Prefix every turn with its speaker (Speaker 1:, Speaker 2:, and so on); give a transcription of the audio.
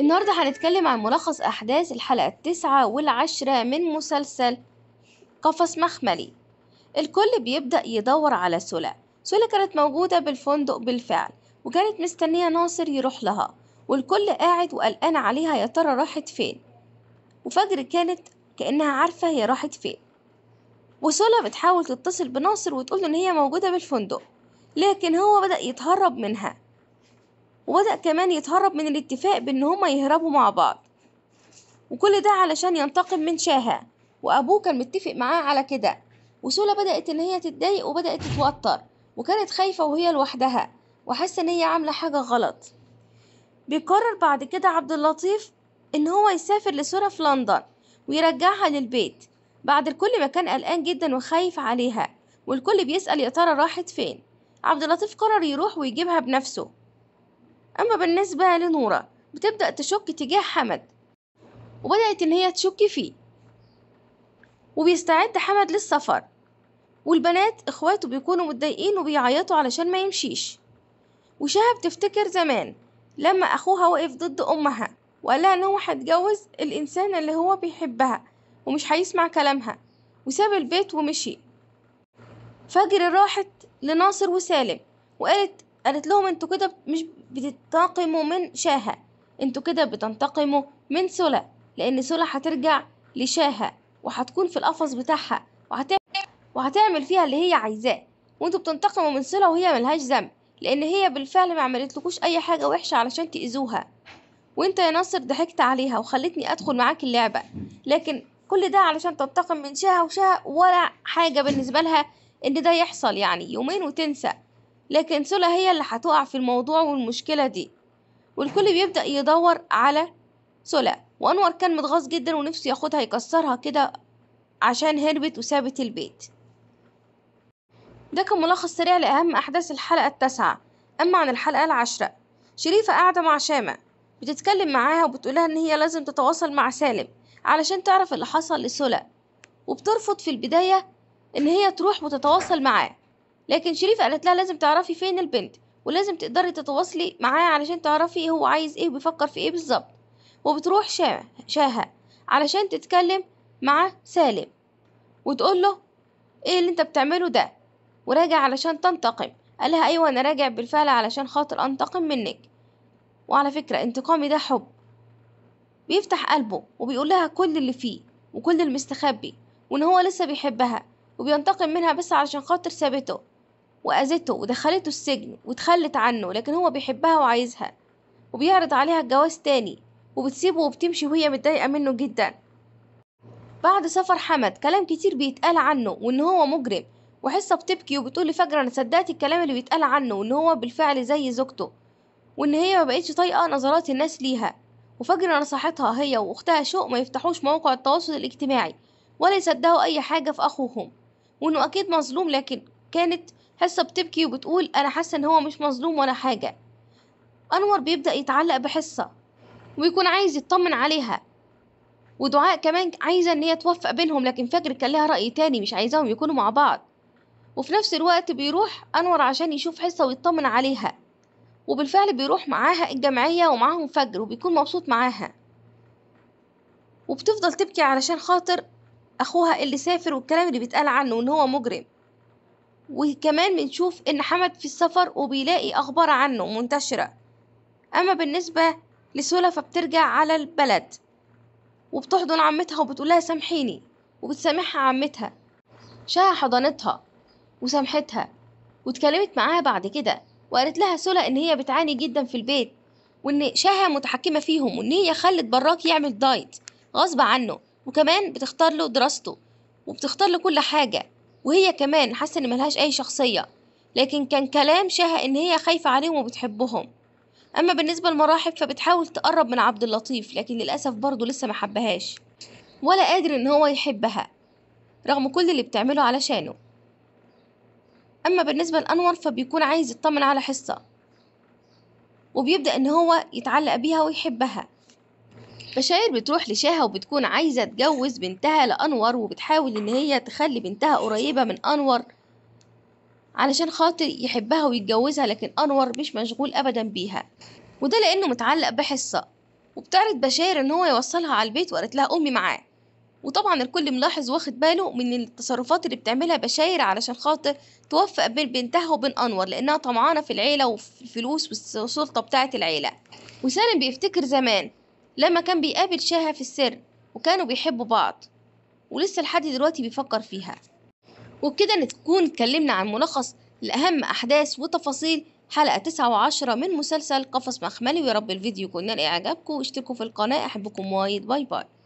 Speaker 1: النهاردة هنتكلم عن ملخص أحداث الحلقة التسعة والعشرة من مسلسل قفص مخملي الكل بيبدأ يدور على سلا سلا كانت موجودة بالفندق بالفعل وكانت مستنية ناصر يروح لها والكل قاعد وقلقان عليها يا ترى راحت فين وفجر كانت كأنها عارفة هي راحت فين وسولا بتحاول تتصل بناصر وتقوله إن هي موجودة بالفندق لكن هو بدأ يتهرب منها وبدأ كمان يتهرب من الاتفاق بإن هما يهربوا مع بعض وكل ده علشان ينتقم من شاها وأبوه كان متفق معاه على كده وسولا بدأت إن هي تتضايق وبدأت تتوتر وكانت خايفة وهي لوحدها وحاسة إن هي عاملة حاجة غلط بيقرر بعد كده عبد اللطيف إن هو يسافر لسولا في لندن ويرجعها للبيت بعد الكل ما كان قلقان جدا وخايف عليها والكل بيسأل يا ترى راحت فين عبد اللطيف قرر يروح ويجيبها بنفسه أما بالنسبة لنورة بتبدأ تشك تجاه حمد وبدأت إن هي تشك فيه وبيستعد حمد للسفر والبنات إخواته بيكونوا متضايقين وبيعيطوا علشان ما يمشيش وشهب تفتكر زمان لما أخوها وقف ضد أمها وقالها إن هو هيتجوز الإنسان اللي هو بيحبها ومش هيسمع كلامها وساب البيت ومشي فجر راحت لناصر وسالم وقالت قالت لهم انتوا كده مش بتنتقموا من شاها انتوا كده بتنتقموا من سلا لان سلا هترجع لشاها وهتكون في القفص بتاعها وهتعمل وهتعمل فيها اللي هي عايزاه وانتوا بتنتقموا من سلا وهي ملهاش ذنب لان هي بالفعل ما عملتلكوش اي حاجه وحشه علشان تاذوها وانت يا ناصر ضحكت عليها وخلتني ادخل معاك اللعبه لكن كل ده علشان تنتقم من شاها وشاها ولا حاجه بالنسبه لها ان ده يحصل يعني يومين وتنسى لكن سولا هي اللي هتقع في الموضوع والمشكلة دي والكل بيبدأ يدور على سولا وأنور كان متغاظ جدا ونفسه ياخدها يكسرها كده عشان هربت وسابت البيت ده كان ملخص سريع لأهم أحداث الحلقة التاسعة أما عن الحلقة العاشرة شريفة قاعدة مع شامة بتتكلم معاها وبتقولها إن هي لازم تتواصل مع سالم علشان تعرف اللي حصل لسولا وبترفض في البداية إن هي تروح وتتواصل معاه لكن شريف قالت لها لازم تعرفي فين البنت ولازم تقدري تتواصلي معاه علشان تعرفي هو عايز ايه وبيفكر في ايه بالظبط وبتروح شاه شاها علشان تتكلم مع سالم وتقول له ايه اللي انت بتعمله ده وراجع علشان تنتقم قالها ايوه انا راجع بالفعل علشان خاطر انتقم منك وعلى فكرة انتقامي ده حب بيفتح قلبه وبيقول لها كل اللي فيه وكل المستخبي وان هو لسه بيحبها وبينتقم منها بس علشان خاطر سابته وأذته ودخلته السجن وتخلت عنه لكن هو بيحبها وعايزها وبيعرض عليها الجواز تاني وبتسيبه وبتمشي وهي متضايقة منه جدا بعد سفر حمد كلام كتير بيتقال عنه وإن هو مجرم وحصة بتبكي وبتقول لفجرة أنا صدقت الكلام اللي بيتقال عنه وإن هو بالفعل زي زوجته وإن هي ما بقتش طايقة نظرات الناس ليها وفجرة نصحتها هي وأختها شوق ما يفتحوش مواقع التواصل الاجتماعي ولا يصدقوا أي حاجة في أخوهم وإنه أكيد مظلوم لكن كانت حصه بتبكي وبتقول انا حاسه ان هو مش مظلوم ولا حاجه انور بيبدا يتعلق بحصه ويكون عايز يطمن عليها ودعاء كمان عايزه ان هي توفق بينهم لكن فجر كان لها راي تاني مش عايزاهم يكونوا مع بعض وفي نفس الوقت بيروح انور عشان يشوف حصه ويطمن عليها وبالفعل بيروح معاها الجمعيه ومعاهم فجر وبيكون مبسوط معاها وبتفضل تبكي علشان خاطر اخوها اللي سافر والكلام اللي بيتقال عنه ان هو مجرم وكمان بنشوف إن حمد في السفر وبيلاقي أخبار عنه منتشرة أما بالنسبة لسولة فبترجع على البلد وبتحضن عمتها وبتقولها سامحيني وبتسامحها عمتها شاها حضنتها وسامحتها واتكلمت معاها بعد كده وقالت لها سولا ان هي بتعاني جدا في البيت وان شاها متحكمه فيهم وان هي خلت براك يعمل دايت غصب عنه وكمان بتختار له دراسته وبتختار له كل حاجه وهي كمان حاسة إن ملهاش أي شخصية لكن كان كلام شها إن هي خايفة عليهم وبتحبهم أما بالنسبة لمراحب فبتحاول تقرب من عبد اللطيف لكن للأسف برضه لسه محبهاش ولا قادر إن هو يحبها رغم كل اللي بتعمله علشانه أما بالنسبة لأنور فبيكون عايز يطمن على حصة وبيبدأ إن هو يتعلق بيها ويحبها بشاير بتروح لشاهة وبتكون عايزة تجوز بنتها لأنور وبتحاول إن هي تخلي بنتها قريبة من أنور علشان خاطر يحبها ويتجوزها لكن أنور مش مشغول أبدا بيها وده لأنه متعلق بحصة وبتعرض بشاير إن هو يوصلها على البيت وقالت لها أمي معاه وطبعا الكل ملاحظ واخد باله من التصرفات اللي بتعملها بشاير علشان خاطر توفق بين بنتها وبين انور لانها طمعانه في العيله وفي الفلوس والسلطه بتاعه العيله وسالم بيفتكر زمان لما كان بيقابل شاها في السر وكانوا بيحبوا بعض ولسه لحد دلوقتي بيفكر فيها وبكده نكون اتكلمنا عن ملخص لأهم أحداث وتفاصيل حلقة تسعة وعشرة من مسلسل قفص مخملي ويا رب الفيديو يكون نال إعجابكم واشتركوا في القناة أحبكم وايد باي باي